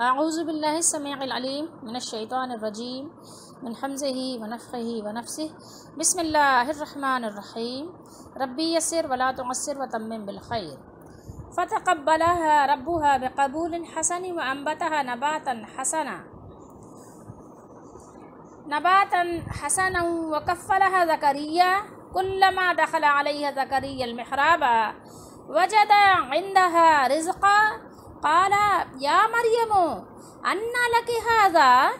أعوذ بالله السميع العليم من الشيطان الرجيم من حمزه ونفخه ونفسه بسم الله الرحمن الرحيم ربي يسر ولا تعسر وتمم بالخير فتقبلها ربها بقبول حسن وأنبتها نباتا حسنا نباتا حسنا وكفلها زكريا كلما دخل عليها زكريا المحراب وجد عندها رزقا فقال يا مريم أنى لك هذا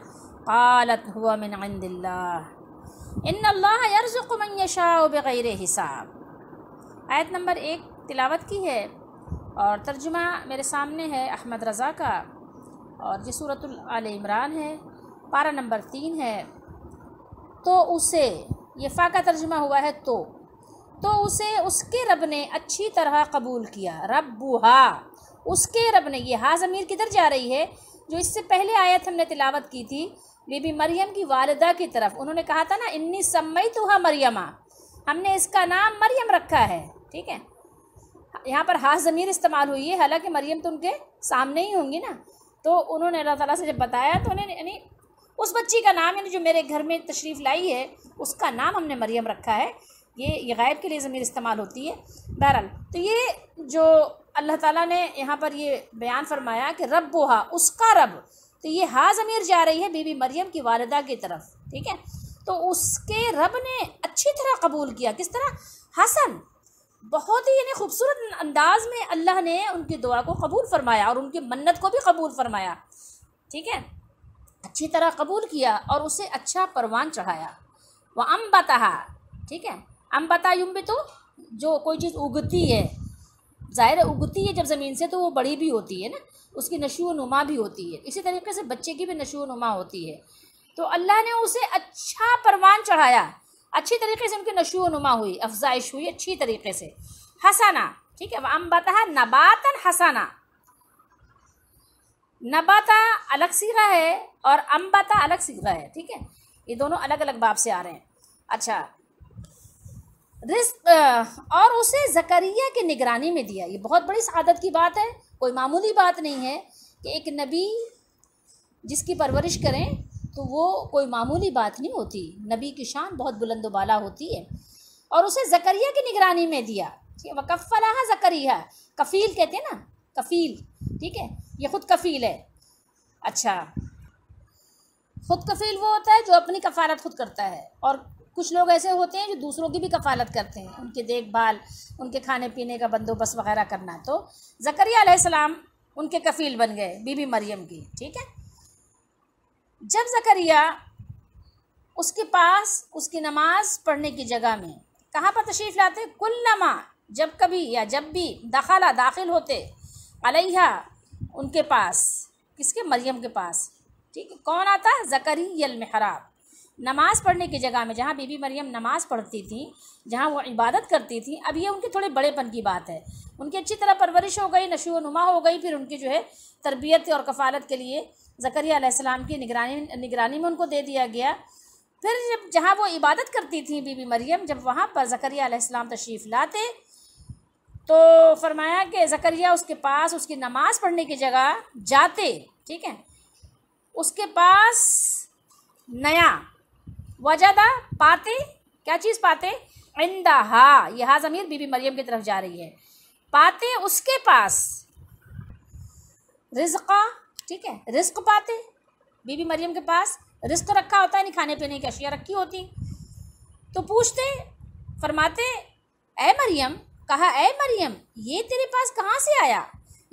قالت هو من عند الله इन अल्लाह यरज़ुक मन यशा बग़ैर हिसाब आयत नंबर एक तिलावत की है और तर्जुमा मेरे सामने है अहमद रज़ा का और ये सूरत आल इमरान है पारा नंबर तीन है तो उसे ये फ़ा का तर्जुमा हुआ है तो तो उसे उसके रब ने अच्छी तरह कबूल किया रब बुहा उसके रब ने ये हा ज़मीर किधर जा रही है जो इससे पहले आयत हमने तिलावत की थी बीबी मरियम की वालदा की तरफ उन्होंने कहा था ना इन्नी सम्मई तो हा मरियमा हमने इसका नाम मरियम रखा है ठीक है यहाँ पर हा ज़मीर इस्तेमाल हुई है हालांकि मरियम तो उनके सामने ही होंगी ना तो उन्होंने अल्लाह ताला से जब बताया तो उन्होंने यानी उस बच्ची का नाम यानी जो मेरे घर में तशरीफ़ लाई है उसका नाम हमने मरियम रखा है ये ये गैर के लिए ज़मीर इस्तेमाल होती है बहरहाल तो ये जो अल्लाह ताला ने यहाँ पर ये बयान फरमाया कि रब बोहा उसका रब तो ये हा ज़मीर जा रही है बीबी मरियम की वालदा की तरफ ठीक है तो उसके रब ने अच्छी तरह कबूल किया किस तरह हसन बहुत ही यानी खूबसूरत अंदाज में अल्लाह ने उनकी दुआ को कबूल फरमाया और उनकी मन्नत को भी कबूल फरमाया ठीक है अच्छी तरह कबूल किया और उसे अच्छा परवान चढ़ाया वह अम्बता ठीक है अम्बता तो जो कोई चीज़ उगती है ज़ाहिर उगती है जब ज़मीन से तो वो बड़ी भी होती है ना उसकी नशो नुमा भी होती है इसी तरीके से बच्चे की भी नशो नुमा होती है तो अल्लाह ने उसे अच्छा परवान चढ़ाया अच्छी तरीके से उनकी नशो नुमा हुई अफजाइश हुई अच्छी तरीके से हसाना ठीक है अम बता नबातन हसाना नबाता अलग सीखा है और अम्बाता अलग सीखा है ठीक है ये दोनों अलग अलग बाप से आ रहे हैं अच्छा रिस्क और उसे जकरिया के निगरानी में दिया ये बहुत बड़ी सआदत की बात है कोई मामूली बात नहीं है कि एक नबी जिसकी परवरिश करें तो वो कोई मामूली बात नहीं होती नबी की शान बहुत बुलंद वाला होती है और उसे जकरिया की निगरानी में दिया वकफ़लाहा जकरिया कफ़ील कहते हैं ना कफ़ील ठीक है ये खुद कफ़ील है अच्छा खुद कफ़ील वो होता है जो अपनी कफ़ारत खुद करता है और कुछ लोग ऐसे होते हैं जो दूसरों की भी कफालत करते हैं उनकी देखभाल उनके खाने पीने का बंदोबस्त वगैरह करना तो ज़करिया उनके कफ़ील बन गए बीबी मरियम की ठीक है जब ज़करिया उसके पास उसकी नमाज पढ़ने की जगह में कहाँ पर तशरीफ़ लाते कुल नमा जब कभी या जब भी दाखला दाखिल होते अलैहा उनके पास किसके मरियम के पास ठीक है कौन आता है ज़करियल महराब नमाज़ पढ़ने की जगह में जहाँ बीबी मरियम नमाज़ पढ़ती थी जहाँ वो इबादत करती थी अब ये उनके थोड़े बड़ेपन की बात है उनकी अच्छी तरह परवरिश हो गई नशो नुमा हो गई फिर उनकी जो है तरबियत और कफ़ालत के लिए ज़करियाम की निगरानी निगरानी में उनको दे दिया गया फिर जब जहाँ वो इबादत करती थी बीबी मरियम जब वहाँ पर ज़करियाम तशरीफ़ लाते तो फरमाया कि ज़करिया उसके पास उसकी नमाज़ पढ़ने की जगह जाते ठीक है उसके पास नया वजदा पाते क्या चीज़ पाते हा यह ज़मीर बीबी मरियम की तरफ जा रही है पाते उसके पास रिजका ठीक है रिस्क पाते बीबी मरियम के पास रिस्क रखा होता है नहीं खाने पीने की अशिया रखी होती तो पूछते फरमाते ए मरियम कहा ए मरियम ये तेरे पास कहाँ से आया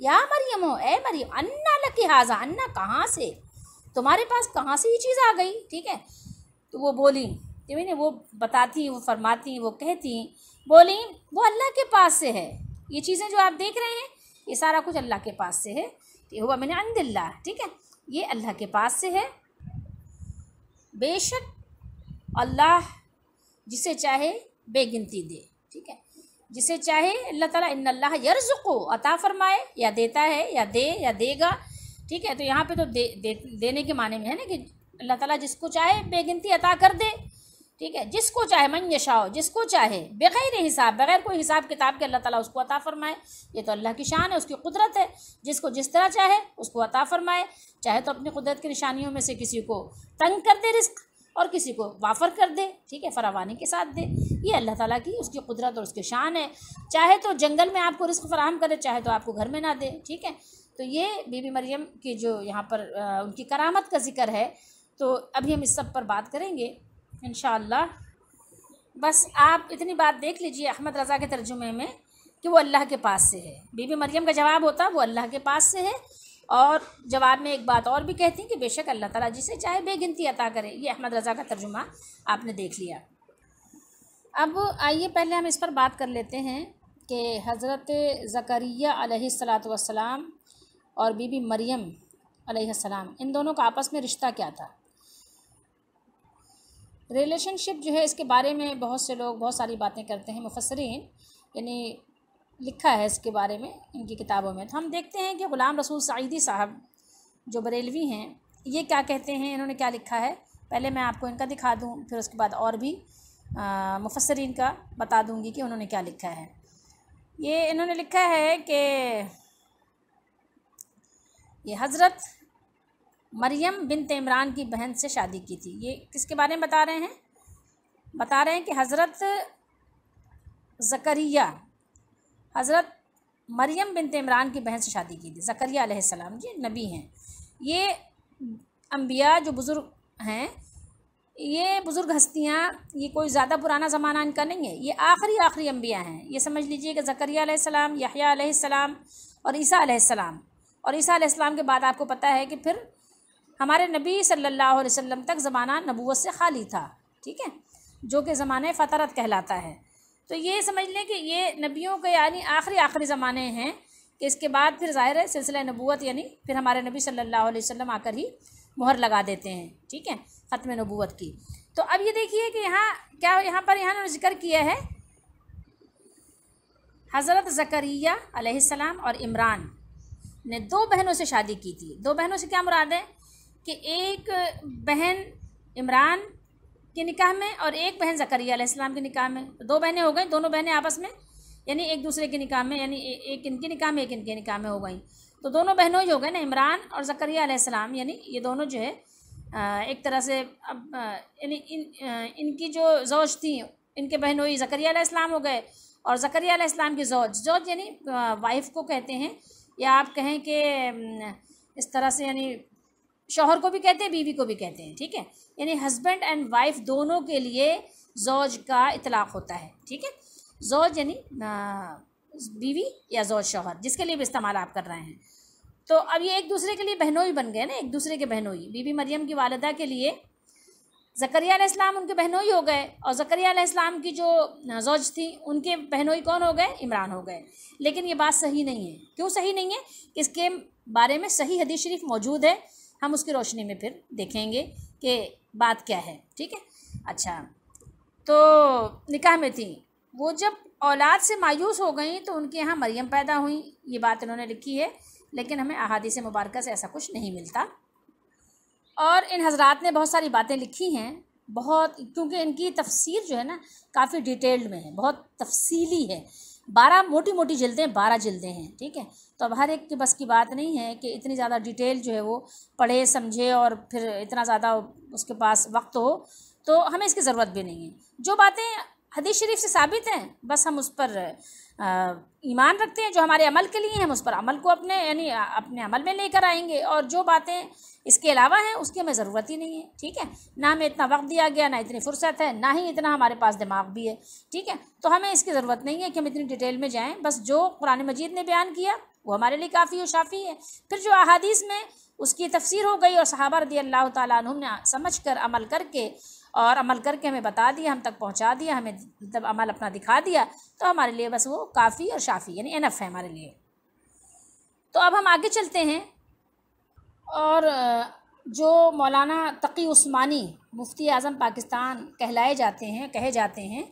या मरियम हो ए मरियम अन्ना लकी हाजा अन्ना कहाँ से तुम्हारे पास कहाँ से ये चीज़ आ गई ठीक है तो वो बोली कि मैंने वो बताती वो फरमाती वो कहती बोली वो अल्लाह के पास से है ये चीज़ें जो आप देख रहे हैं ये सारा कुछ अल्लाह के पास से है तो ये हुआ मैंने अंदिल्ला ठीक है ये अल्लाह के पास से है बेशक अल्लाह जिसे चाहे बेगिनती दे ठीक है जिसे चाहे अल्लाह ताला इन अल्लाह को अता फरमाए या देता है या दे या देगा ठीक है तो यहाँ पे तो दे, दे, देने के माने में है ना कि अल्लाह ताला जिसको चाहे बेगिनती अता कर दे ठीक है जिसको चाहे मन यशाओ जिसको चाहे बगैर हिसाब बगैर कोई हिसाब किताब के अल्लाह ताला उसको अता फ़रमाए ये तो अल्लाह की शान है उसकी कुदरत है जिसको जिस तरह चाहे उसको अता फ़रमाए चाहे तो अपनी कुदरत की निशानियों में से किसी को तंग कर दे रिस्क और किसी को वाफर कर दे ठीक है फरावानी के साथ दे ये अल्लाह ताला की उसकी कुदरत और उसकी शान है चाहे तो जंगल में आपको रिस्क फराहम करे चाहे तो आपको घर में ना दे ठीक है तो ये बीबी मरियम की जो यहाँ पर आ, उनकी करामत का जिक्र है तो अभी हम इस सब पर बात करेंगे इन बस आप इतनी बात देख लीजिए अहमद रज़ा के तर्जुमे में कि वो अल्लाह के पास से है बीबी मरियम का जवाब होता वो अल्लाह के पास से है और जवाब में एक बात और भी कहती हैं कि बेशक अल्लाह ताला जिसे चाहे बेगिनती अता करे ये अहमद रज़ा का तर्जुमा आपने देख लिया अब आइए पहले हम इस पर बात कर लेते हैं कि हज़रत ज़करिया और बीबी मरियम सलाम इन दोनों का आपस में रिश्ता क्या था रिलेशनशिप जो है इसके बारे में बहुत से लोग बहुत सारी बातें करते हैं मुफसरीन यानी लिखा है इसके बारे में इनकी किताबों में तो हम देखते हैं कि ग़ुलाम रसूल सईदी साहब जो बरेलवी हैं ये क्या कहते हैं इन्होंने क्या लिखा है पहले मैं आपको इनका दिखा दूँ फिर उसके बाद और भी मुफसरीन का बता दूँगी कि उन्होंने क्या लिखा है ये इन्होंने लिखा है कि ये हज़रत मरियम बिन तमरान की बहन से शादी की थी ये किसके बारे में बता रहे हैं बता रहे हैं कि हज़रत ज़करिया हज़रत मरियम बिन तमरान की बहन से शादी की थी ज़करिया जी नबी हैं ये अम्बिया जो बुज़ुर्ग हैं ये बुज़ुर्ग हस्तियाँ ये कोई ज़्यादा पुराना ज़माना इनका नहीं है ये आखिरी आखिरी अम्बिया हैं ये समझ लीजिए कि ज़करिया आसमाम और ईसा आसमाम और ईसा आसमाम के बाद आपको पता है कि फिर हमारे नबी सल्लल्लाहु अलैहि वसल्लम तक ज़माना नबूत से खाली था ठीक है जो कि ज़माने फ़तरत कहलाता है तो ये समझ लें कि ये नबियों के यानी आखिरी आखिरी ज़माने हैं कि इसके बाद फिर ज़ाहिर है सिलसिला नबूत यानी फिर हमारे नबी सल्लल्लाहु अलैहि वसल्लम आकर ही मुहर लगा देते हैं ठीक है ख़त्म नबूत की तो अब ये देखिए कि यहाँ क्या यहाँ पर यहाँ जिक्र किया है हज़रत ज़करिया अलैहिस्सलाम और इमरान ने दो बहनों से शादी की थी दो बहनों से क्या मुराद है कि एक बहन इमरान के निकाह में और एक बहन जकरिया अलैहिस्सलाम के निकाह में तो दो बहनें हो गई दोनों बहनें आपस में यानी एक दूसरे के निकाह में यानी एक इनके निकाह में एक इनके निकाह में हो गई तो दोनों बहनों ही हो गए ना इमरान और जकरिया अलैहिस्सलाम यानी ये दोनों जो है एक तरह से अब यानी इन इनकी जो जौज थी इनके बहनों जकरिया अलैहिस्सलाम हो गए और जकरिया अलैहिस्सलाम की जौज जौज यानी वाइफ को कहते हैं या आप कहें कि इस तरह से यानी शोहर को भी कहते हैं बीवी को भी कहते हैं ठीक है यानी हस्बैंड एंड वाइफ दोनों के लिए जोज का इतलाक़ होता है ठीक है जोज यानी बीवी या जोज शोहर जिसके लिए भी इस्तेमाल आप कर रहे हैं तो अब ये एक दूसरे के लिए बहनोई बन गए ना एक दूसरे के बहनोई बीबी मरियम की वालदा के लिए जकरिया इस्लाम उनके बहनोई हो गए और जकरिया इस्लाम की जो जोज थी उनके बहनोई कौन हो गए इमरान हो गए लेकिन ये बात सही नहीं है क्यों सही नहीं है इसके बारे में सही हदीस शरीफ मौजूद है हम उसकी रोशनी में फिर देखेंगे कि बात क्या है ठीक है अच्छा तो निकाह में थी वो जब औलाद से मायूस हो गई तो उनके यहाँ मरियम पैदा हुई ये बात इन्होंने लिखी है लेकिन हमें अहादी से मुबारक से ऐसा कुछ नहीं मिलता और इन हजरात ने बहुत सारी बातें लिखी हैं बहुत क्योंकि इनकी तफसीर जो है ना काफ़ी डिटेल्ड में है बहुत तफसीली है बारह मोटी मोटी जल्दें बारह जल्दें हैं ठीक है तो अब हर एक के बस की बात नहीं है कि इतनी ज़्यादा डिटेल जो है वो पढ़े समझे और फिर इतना ज़्यादा उसके पास वक्त हो तो हमें इसकी ज़रूरत भी नहीं है जो बातें हदीस शरीफ से साबित हैं बस हम उस पर ईमान रखते हैं जो हमारे अमल के लिए हैं हम उस पर अमल को अपने यानी अपने अमल में लेकर आएंगे और जो बातें इसके अलावा हैं उसकी हमें ज़रूरत ही नहीं है ठीक है ना हमें इतना वक्त दिया गया ना इतनी फुर्सत है ना ही इतना हमारे पास दिमाग भी है ठीक है तो हमें इसकी ज़रूरत नहीं है कि हम इतनी डिटेल में जाएँ बस जो कुरान मजीद ने बयान किया वो हमारे लिए काफ़ी और शाफ़ी है फिर जो अहादीस में उसकी तफसीर हो गई और सहाबा रदी अल्लाह तुम ने समझ कर अमल करके और अमल करके हमें बता दिया हम तक पहुँचा दिया हमें मतलब अमल अपना दिखा दिया तो हमारे लिए बस वो काफ़ी और शाफ़ी यानी एनफ है हमारे लिए तो अब हम आगे चलते हैं और जो मौलाना तकी उस्मानी मुफ्ती आज़म पाकिस्तान कहलाए जाते हैं कहे जाते हैं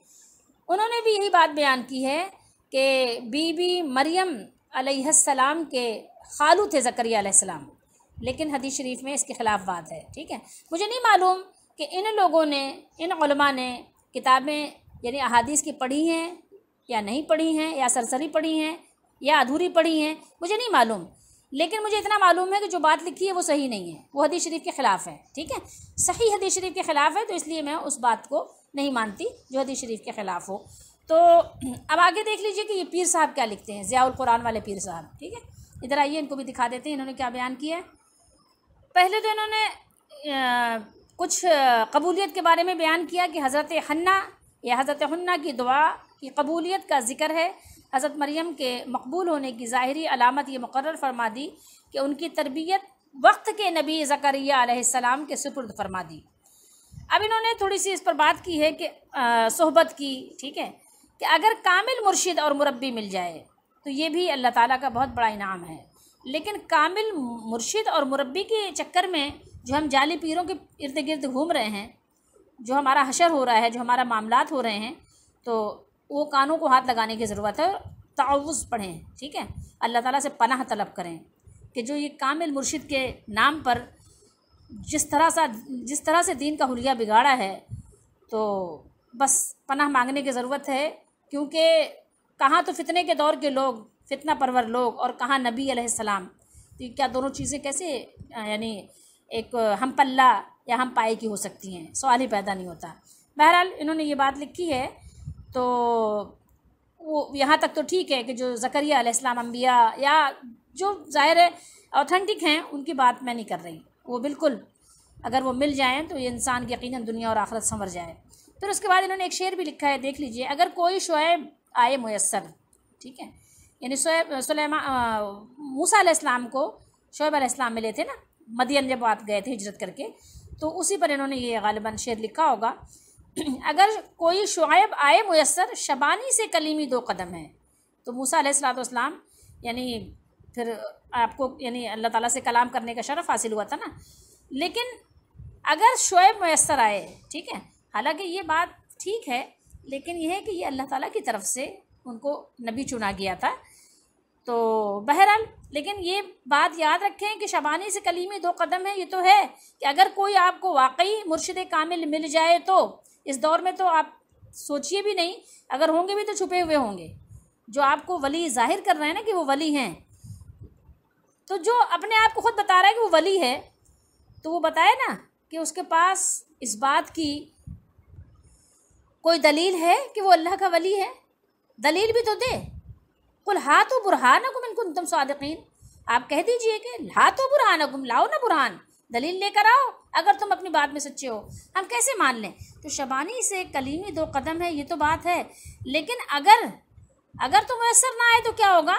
उन्होंने भी यही बात बयान की है कि बीबी मरियम अलैहिस्सलाम के खालू थे ज़करिया अलैहिस्सलाम लेकिन हदीस शरीफ में इसके ख़िलाफ़ बात है ठीक है मुझे नहीं मालूम कि इन लोगों ने इन ने किताबें यानी अहादीस की पढ़ी हैं या नहीं पढ़ी हैं या सरसरी पढ़ी हैं या अधूरी पढ़ी हैं मुझे नहीं मालूम लेकिन मुझे इतना मालूम है कि जो बात लिखी है वो सही नहीं है वो हदीस शरीफ के ख़िलाफ़ है ठीक है सही हदीस शरीफ के ख़िलाफ़ है तो इसलिए मैं उस बात को नहीं मानती जो हदीस शरीफ के ख़िलाफ़ हो तो अब आगे देख लीजिए कि ये पीर साहब क्या लिखते हैं ज़ियाउल कुरान वाले पीर साहब ठीक है इधर आइए इनको भी दिखा देते हैं इन्होंने क्या बयान किया है पहले तो इन्होंने कुछ कबूलियत के बारे में बयान किया कि हज़रत हन्ना या हज़रत हन्ना की दुआ की कबूलियत का ज़िक्र है हज़रत मरीम के मकबूल होने की ज़ाहरी अलामत ये मुकर फरमा दी कि उनकी तरबियत वक्त के नबी ज़करियाम के सुपुर्द फरमा दी अब इन्होंने थोड़ी सी इस पर बात की है कि सहबत की ठीक है कि अगर कामिल मुर्शिद और मुरबी मिल जाए तो ये भी अल्लाह ताली का बहुत बड़ा इनाम है लेकिन कामिल मुर्शिद और मुरबी के चक्कर में जो हम जाली पीरों के इर्द गिर्द घूम रहे हैं जो हमारा हशर हो रहा है जो हमारा मामलात हो रहे हैं तो वो कानों को हाथ लगाने की ज़रूरत है और पढ़ें ठीक है अल्लाह ताला से पनाह तलब करें कि जो ये कामिल मुर्शिद के नाम पर जिस तरह सा जिस तरह से दीन का हलिया बिगाड़ा है तो बस पनाह मांगने की ज़रूरत है क्योंकि कहाँ तो फितने के दौर के लोग फितना परवर लोग और कहाँ नबी सलाम तो क्या दोनों चीज़ें कैसे यानी एक हम पल्ला या हम पाए की हो सकती हैं सवाल ही पैदा नहीं होता बहरहाल इन्होंने ये बात लिखी है तो वो यहाँ तक तो ठीक है कि जो जकरिया इस्लाम अम्बिया या जो जाहिर है ऑथेंटिक हैं उनकी बात मैं नहीं कर रही वो बिल्कुल अगर वो मिल जाएँ तो ये इंसान की यकीन दुनिया और आखरत संवर जाए फिर उसके बाद इन्होंने एक शेर भी लिखा है देख लीजिए अगर कोई शुएब आए मैसर ठीक है यानी शुएब सलेमा मूसा को शुएब आसमाम मिले थे ना मदियन जब आप गए थे हिजरत करके तो उसी पर इन्होंने ये गालिबा शेर लिखा होगा अगर कोई शुब आए मैसर शबानी से कलीमी दो कदम है तो मूसा सलाम यानी फिर आपको यानी अल्लाह ताला से कलाम करने का शरफ हासिल हुआ था ना लेकिन अगर शुएब मैसर आए ठीक है हालांकि ये बात ठीक है लेकिन यह है कि ये अल्लाह ताला की तरफ से उनको नबी चुना गया था तो बहरहाल लेकिन ये बात याद रखें कि शबानी से कलीमी दो कदम है ये तो है कि अगर कोई आपको वाकई मुर्शद कामिल मिल जाए तो इस दौर में तो आप सोचिए भी नहीं अगर होंगे भी तो छुपे हुए होंगे जो आपको वली जाहिर कर रहे हैं ना कि वो वली हैं तो जो अपने आप को खुद बता रहा है कि वो वली है तो वो बताए ना कि उसके पास इस बात की कोई दलील है कि वो अल्लाह का वली है दलील भी तो दे कुल हाथ बुरहान गुम इनकुन तुम सादकिन आप कह दीजिए कि हाथो बुरहान गुम लाओ ना बुरहान दलील लेकर आओ अगर तुम अपनी बात में सच्चे हो हम कैसे मान लें तो शबानी से कलीमी दो कदम है ये तो बात है लेकिन अगर अगर तुम मैसर ना आए तो क्या होगा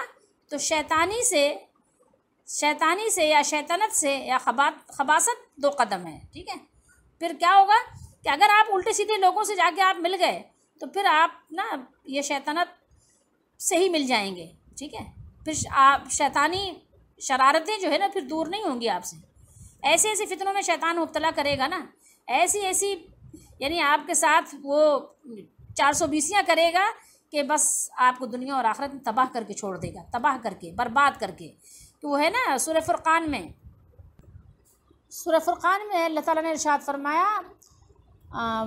तो शैतानी से शैतानी से या शैतनत से या खबा खबासत दो कदम है ठीक है फिर क्या होगा कि अगर आप उल्टे सीधे लोगों से जाके आप मिल गए तो फिर आप ना ये शैतानत से ही मिल जाएंगे ठीक है फिर आप शैतानी शरारतें जो है ना फिर दूर नहीं होंगी आपसे ऐसे ऐसे फितनों में शैतान मुबतला करेगा ना ऐसी ऐसी यानी आपके साथ वो चार सौ बीसियाँ करेगा कि बस आपको दुनिया और आखरत में तबाह करके छोड़ देगा तबाह करके बर्बाद करके तो वो है ना सूर में सुरफुरखान में अल्लाह ताला ने इरशाद फरमाया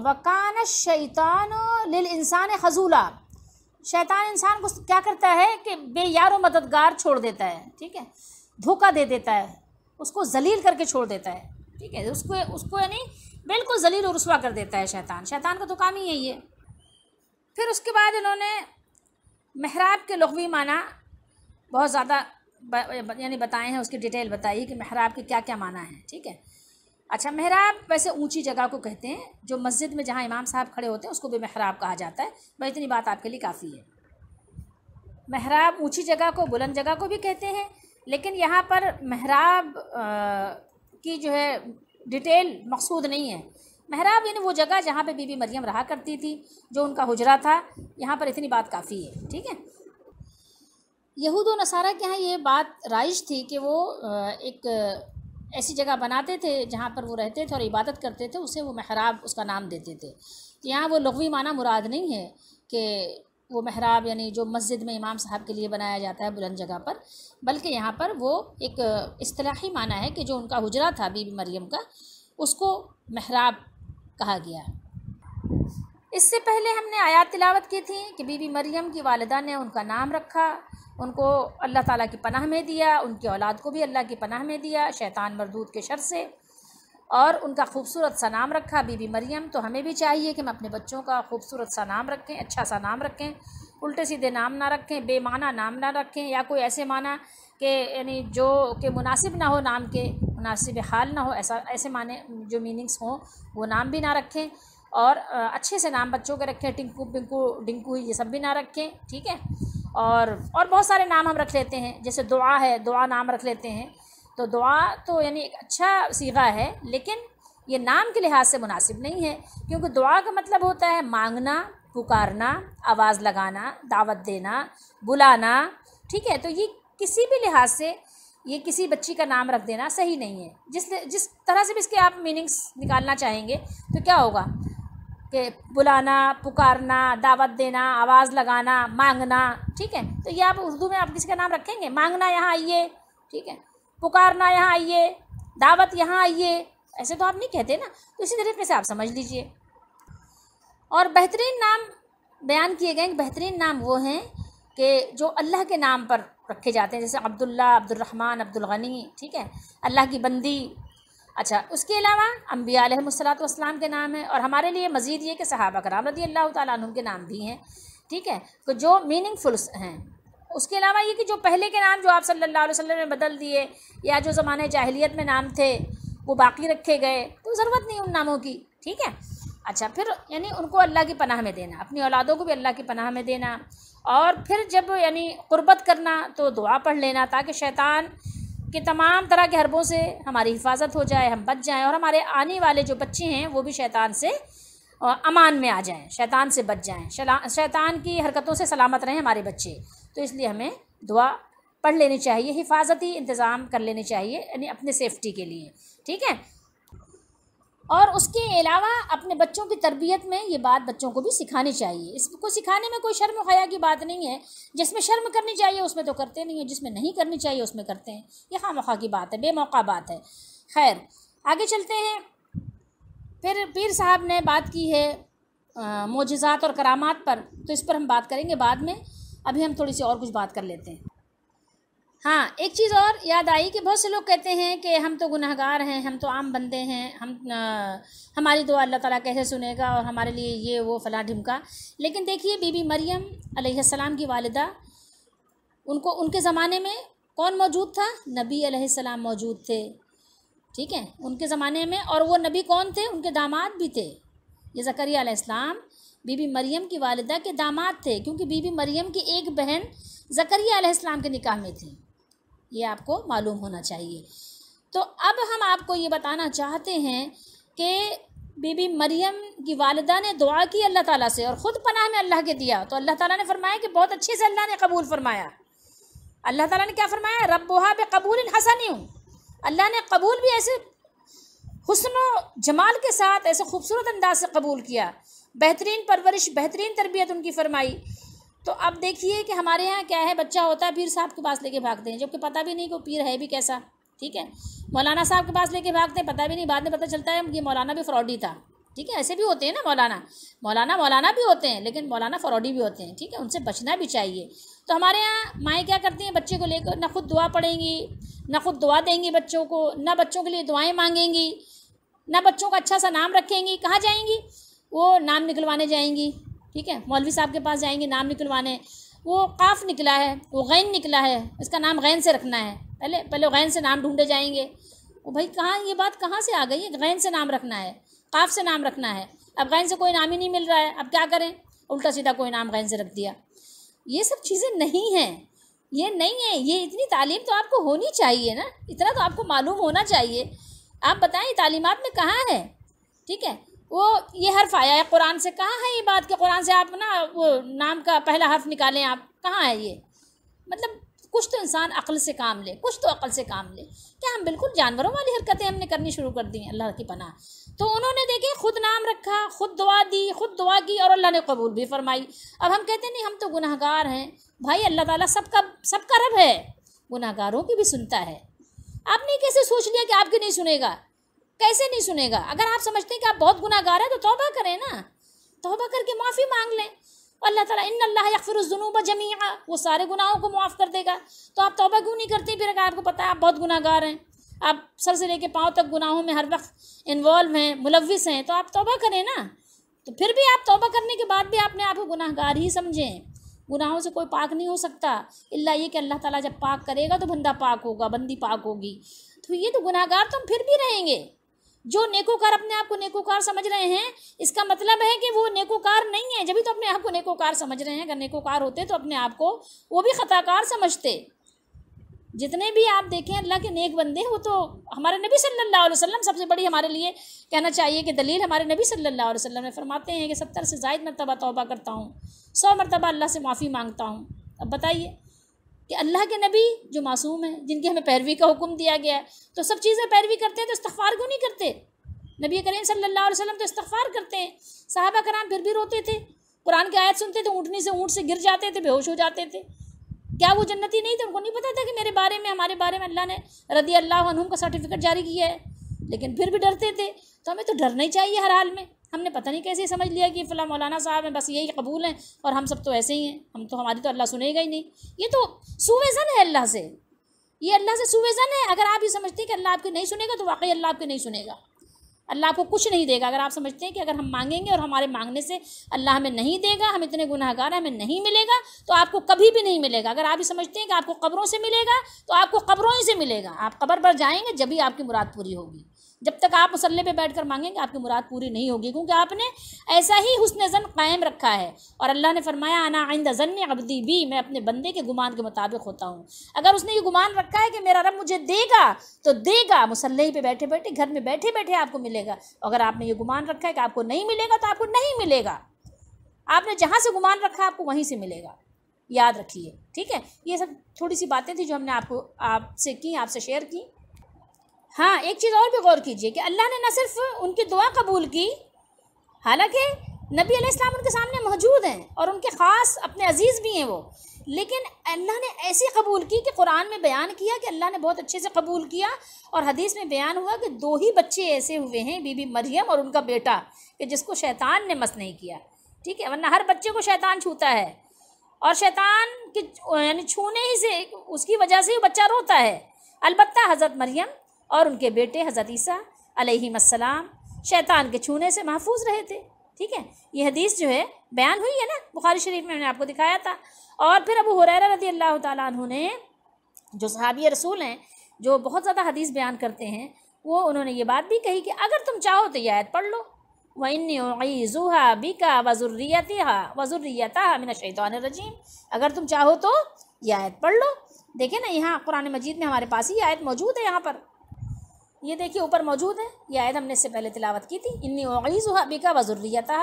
वकान शैतान लिल इंसान खजूला शैतान इंसान को क्या करता है कि बेयारो मददगार छोड़ देता है ठीक है धोखा दे देता है उसको जलील करके छोड़ देता है ठीक है उसको उसको यानी बिल्कुल जलील और रसवा कर देता है शैतान शैतान का तो काम ही यही है फिर उसके बाद इन्होंने महराब के लघवी माना बहुत ज़्यादा यानी बताए हैं उसकी डिटेल बताई कि महराब के क्या क्या माना है ठीक है अच्छा मेहराब वैसे ऊंची जगह को कहते हैं जो मस्जिद में जहाँ इमाम साहब खड़े होते हैं उसको भी महराब कहा जाता है बस इतनी बात आपके लिए काफ़ी है महराब ऊंची जगह को बुलंद जगह को भी कहते हैं लेकिन यहाँ पर महराब की जो है डिटेल मकसूद नहीं है महराब यानी वो जगह जहाँ पे बीबी मरियम रहा करती थी जो उनका हुजरा था यहाँ पर इतनी बात काफ़ी है ठीक है यहूद नसारा के यहाँ ये बात राइज थी कि वो एक ऐसी जगह बनाते थे जहाँ पर वो रहते थे और इबादत करते थे उसे वो महराब उसका नाम देते थे तो यहाँ वो लघवी माना मुराद नहीं है कि वो महराब यानी जो मस्जिद में इमाम साहब के लिए बनाया जाता है बुलंद जगह पर बल्कि यहाँ पर वो एक असलाही माना है कि जो उनका हुजरा था बीबी मरियम का उसको महराब कहा गया इससे पहले हमने आयात तिलावत की थी कि बीबी मरियम की वालदा ने उनका नाम रखा उनको अल्लाह ताला की पनाह में दिया उनकी औलाद को भी अल्लाह की पनाह में दिया शैतान मरदूद के शर से और उनका खूबसूरत सा नाम रखा बीबी मरियम तो हमें भी चाहिए कि हम अपने बच्चों का खूबसूरत सा नाम रखें अच्छा सा नाम रखें उल्टे सीधे नाम ना रखें बेमाना नाम ना रखें या कोई ऐसे माना कि यानी जो के मुनासिब ना हो नाम के मुनासिब हाल ना हो ऐसा ऐसे माने जो मीनिंग्स हों वो नाम भी ना रखें और अच्छे से नाम बच्चों के रखें टिंकू पिंकू डिंकू ये सब भी ना रखें ठीक है और और बहुत सारे नाम हम रख लेते हैं जैसे दुआ है दुआ नाम रख लेते हैं तो दुआ तो यानी एक अच्छा सीगा है लेकिन ये नाम के लिहाज से मुनासिब नहीं है क्योंकि दुआ का मतलब होता है मांगना पुकारना आवाज़ लगाना दावत देना बुलाना ठीक है तो ये किसी भी लिहाज से ये किसी बच्ची का नाम रख देना सही नहीं है जिस जिस तरह से भी इसके आप मीनिंग्स निकालना चाहेंगे तो क्या होगा कि बुलाना पुकारना दावत देना आवाज़ लगाना मांगना ठीक है तो ये आप उर्दू में आप किसी का नाम रखेंगे मांगना यहाँ आइए ठीक है पुकारना यहाँ आइए दावत यहाँ आइए ऐसे तो आप नहीं कहते ना तो इसी तरीके से आप समझ लीजिए और बेहतरीन नाम बयान किए गए बेहतरीन नाम वो हैं कि जो अल्लाह के नाम पर रखे जाते हैं जैसे अब्दुल्ला अब्दुलरहमान अब्दुलगनी ठीक है अल्लाह की बंदी अच्छा उसके अलावा अम्बिया वसलाम के नाम है और हमारे लिए मज़ीद ये कि सहाबा कराम रदी अल्लाह तुम के नाम भी हैं ठीक है तो जो मीनिंगफुल हैं उसके अलावा ये कि जो पहले के नाम जो आप सल्ला वसम ने बदल दिए या जो ज़माने जाहलीत में नाम थे वो बाकी रखे गए तो ज़रूरत नहीं उन नामों की ठीक है अच्छा फिर यानी उनको अल्लाह की पनाह में देना अपनी औलादों को भी अल्लाह की पनाह में देना और फिर जब यानी क़ुरबत करना तो दुआ पढ़ लेना ताकि शैतान कि तमाम तरह के हरबों से हमारी हिफाजत हो जाए हम बच जाएँ और हमारे आने वाले जो बच्चे हैं वो भी शैतान से अमान में आ जाएं शैतान से बच जाएं शैतान की हरकतों से सलामत रहें हमारे बच्चे तो इसलिए हमें दुआ पढ़ लेनी चाहिए हिफाजती इंतज़ाम कर लेने चाहिए यानी अपने सेफ्टी के लिए ठीक है और उसके अलावा अपने बच्चों की तरबियत में ये बात बच्चों को भी सिखानी चाहिए इसको सिखाने में कोई शर्म ख़या की बात नहीं है जिसमें शर्म करनी चाहिए उसमें तो करते नहीं है जिसमें नहीं करनी चाहिए उसमें करते हैं ये खाम खा की बात है बेमौका बात है खैर आगे चलते हैं फिर पीर साहब ने बात की है मोजात और करामात पर तो इस पर हम बात करेंगे बाद में अभी हम थोड़ी सी और कुछ बात कर लेते हैं हाँ एक चीज़ और याद आई कि बहुत से लोग कहते हैं कि हम तो गुनहगार हैं हम तो आम बंदे हैं हम आ, हमारी दुआ अल्लाह ताला कैसे सुनेगा और हमारे लिए ये वो फला ढिमका लेकिन देखिए बीबी मरियम अलैहिस्सलाम की वालदा उनको उनके ज़माने में कौन मौजूद था नबी अलैहिस्सलाम मौजूद थे ठीक है उनके ज़माने में और वो नबी कौन थे उनके दामाद भी थे ये ज़करिया अलैहिस्सलाम बीबी मरियम की वालदा के दामाद थे क्योंकि बीबी मरियम की एक बहन ज़करिया अलैहिस्सलाम के निकाह में थी ये आपको मालूम होना चाहिए तो अब हम आपको ये बताना चाहते हैं कि बीबी मरियम की वालदा ने दुआ की अल्लाह ताला से और ख़ुद पनाह में अल्लाह के दिया तो अल्लाह ताला ने फरमाया कि बहुत अच्छे से अल्लाह ने कबूल फरमाया अल्लाह ताला ने क्या फरमाया रब वहा बे कबूल हसन अल्लाह ने कबूल भी ऐसे हसन जमाल के साथ ऐसे खूबसूरत अंदाज से कबूल किया बेहतरीन परवरिश बेहतरीन तरबियत उनकी फरमाई तो अब देखिए कि हमारे यहाँ क्या है बच्चा होता है पीर साहब के पास लेके भागते हैं जबकि पता भी नहीं कि पीर है भी कैसा ठीक है मौलाना साहब के पास लेके भागते हैं पता भी नहीं बाद में पता चलता है कि मौलाना भी फ्रॉडी था ठीक है ऐसे भी होते हैं ना मौलाना मौलाना मौलाना भी होते हैं लेकिन मौलाना फ्रॉडी भी होते हैं ठीक है उनसे बचना भी चाहिए तो हमारे यहाँ माएँ क्या करती हैं बच्चे को लेकर ना खुद दुआ पढ़ेंगी ना खुद दुआ देंगी बच्चों को ना बच्चों के लिए दुआएँ मांगेंगी ना बच्चों का अच्छा सा नाम रखेंगी कहाँ जाएंगी वो नाम निकलवाने जाएंगी ठीक है मौलवी साहब के पास जाएंगे नाम निकलवाने वो काफ निकला है वो गैन निकला है इसका नाम गैन से रखना है पहले पहले गैन से नाम ढूंढे जाएंगे वो भाई कहाँ ये बात कहाँ से आ गई है गैन से नाम रखना है काफ से नाम रखना है अब गैन से कोई नाम ही नहीं मिल रहा है अब क्या करें उल्टा सीधा कोई नाम गैन से रख दिया ये सब चीज़ें नहीं हैं ये नहीं है ये इतनी तालीम तो आपको होनी चाहिए ना इतना तो आपको मालूम होना चाहिए आप बताएं तालीमत में कहाँ है ठीक है वो ये हर्फ आया है कुरान से कहाँ है ये बात कि कुरान से आप ना वो नाम का पहला हर्फ निकालें आप कहाँ है ये मतलब कुछ तो इंसान अक्ल से काम ले कुछ तो अक्ल से काम ले क्या हम बिल्कुल जानवरों वाली हरकतें हमने करनी शुरू कर दी अल्लाह की पनाह तो उन्होंने देखे खुद नाम रखा खुद दुआ दी खुद दुआ की और अल्लाह ने कबूल भी फरमाई अब हम कहते नहीं हम तो गुनाहगार हैं भाई अल्लाह ताला सबका सबका रब है गुनाहगारों की भी सुनता है आपने कैसे सोच लिया कि आपकी नहीं सुनेगा कैसे नहीं सुनेगा अगर आप समझते हैं कि आप बहुत गुनागार हैं तो तौबा करें ना तोबा करके माफ़ी मांग लें अल्लाह ताला इन अल्लाह जुनूब जमीआ वो सारे गुनाहों को माफ़ कर देगा तो आप तोबा क्यों नहीं करते फिर अगर आपको पता है आप बहुत गुनागार हैं आप सर से लेके पाँव तक गुनाहों में हर वक्त इन्वॉल्व हैं मुलविस हैं तो आप तौबा करें ना तो फिर भी आप तौबा करने के बाद भी आपने आप गुनाहगार ही समझें गुनाहों से कोई पाक नहीं हो सकता इल्ला ये कि अल्लाह ताला जब पाक करेगा तो बंदा पाक होगा बंदी पाक होगी तो ये तो गुनाहगार तो हम फिर भी रहेंगे जो नेकोकार अपने आप को नेकोकार समझ रहे हैं इसका मतलब है कि वो नेकोकार नहीं है जब भी तो अपने आप को नेकोकार समझ रहे हैं अगर नेकोकार होते तो अपने आप को वो भी खताकार समझते जितने भी आप देखें अल्लाह के नेक बंदे वो तो हमारे नबी सल्लल्लाहु अलैहि वसल्लम सबसे बड़ी हमारे लिए कहना चाहिए कि दलील हमारे नबी सल्लल्लाहु अलैहि वसल्लम ने फरमाते हैं कि सत्तर से जायद मरतबा तौबा करता हूँ सौ मरतबा अल्लाह से माफ़ी मांगता हूँ अब बताइए कि अल्लाह के नबी जो मासूम हैं जिनकी हमें पैरवी का हुक्म दिया गया है तो सब चीज़ें पैरवी करते हैं तो इस्तफ़ार क्यों नहीं करते नबी करीम सल्लल्लाहु अलैहि वसल्लम तो इस्तफ़ार करते हैं साहबा कराम फिर भी रोते थे कुरान की आयत सुनते थे ऊँटनी से ऊँट से गिर जाते थे बेहोश हो जाते थे क्या वो जन्नती नहीं थे उनको नहीं पता था कि मेरे बारे में हमारे बारे में अल्लाह ने रदी अल्लाह का सर्टिफिकेट जारी किया है लेकिन फिर भी डरते थे तो हमें तो डरना ही चाहिए हर हाल में हमने पता नहीं कैसे समझ लिया कि फ़ला मौलाना साहब हैं बस यही कबूल हैं और हम सब तो ऐसे ही हैं हम तो हमारी तो अल्लाह सुनेगा ही नहीं ये तो सुवेज़न है अल्लाह से ये अल्लाह से सुवेज़न है अगर आप ये समझते हैं कि अल्लाह आपकी नहीं सुनेगा तो वाकई अल्लाह आपके नहीं सुनेगा अल्लाह आपको कुछ नहीं देगा अगर आप समझते हैं कि अगर हम मांगेंगे और हमारे मांगने से अल्लाह हमें नहीं देगा हम इतने गुनाहगार हमें नहीं मिलेगा तो आपको कभी भी नहीं मिलेगा अगर आप ये समझते हैं कि आपको कब्रों से मिलेगा तो आपको कब्रों ही से मिलेगा आप कब्र पर जाएंगे जब भी आपकी मुराद पूरी होगी जब तक आप मसल्ले पे बैठ कर मांगेंगे आपकी मुराद पूरी नहीं होगी क्योंकि आपने ऐसा ही हुसन जन कायम रखा है और अल्लाह ने फरमाया आना आइंदा जन अबदी भी मैं अपने बंदे के गुमान के मुताबिक होता हूँ अगर उसने ये गुमान रखा है कि मेरा रब मुझे देगा तो देगा मसल्ले पे बैठे बैठे घर में बैठे बैठे आपको मिलेगा अगर आपने ये गुमान रखा है कि आपको नहीं मिलेगा तो आपको नहीं मिलेगा आपने जहाँ से गुमान रखा है आपको वहीं से मिलेगा याद रखिए ठीक है ये सब थोड़ी सी बातें थी जो हमने आपको आपसे की आपसे शेयर की हाँ एक चीज़ और भी गौर कीजिए कि अल्लाह ने न सिर्फ उनकी दुआ कबूल की हालांकि नबी अलैहिस्सलाम उनके सामने मौजूद हैं और उनके ख़ास अपने अजीज़ भी हैं वो लेकिन अल्लाह ने ऐसी कबूल की कि कुरान में बयान किया कि अल्लाह ने बहुत अच्छे से कबूल किया और हदीस में बयान हुआ कि दो ही बच्चे ऐसे हुए हैं बीबी मरियम और उनका बेटा कि जिसको शैतान ने मस नहीं किया ठीक है वरना हर बच्चे को शैतान छूता है और शैतान के यानी छूने ही से उसकी वजह से ही बच्चा रोता है अलबत् हज़रत मरियम और उनके बेटे हज़रत ईसा अलैहिस्सलाम शैतान के छूने से महफूज रहे थे ठीक है ये हदीस जो है बयान हुई है ना बुखारी शरीफ में मैंने आपको दिखाया था और फिर अबू हुरैरा रदी अल्लाह तु ने जो सहाबी रसूल हैं जो बहुत ज़्यादा हदीस बयान करते हैं वो उन्होंने ये बात भी कही कि अगर तुम चाहो तो यह आयत पढ़ लो वज़ुहा बिका वज़ुर्रियतहा वज़ुर्रियता मिन शैतान रजीम अगर तुम चाहो तो यह आयत पढ़ लो देखे ना यहाँ कुरान मजीद में हमारे पास ही आयत मौजूद है यहाँ पर ये देखिए ऊपर मौजूद है ये आयत हमने इससे पहले तिलावत की थी इन्नी वईज़ हबिका वज़ुर्रियता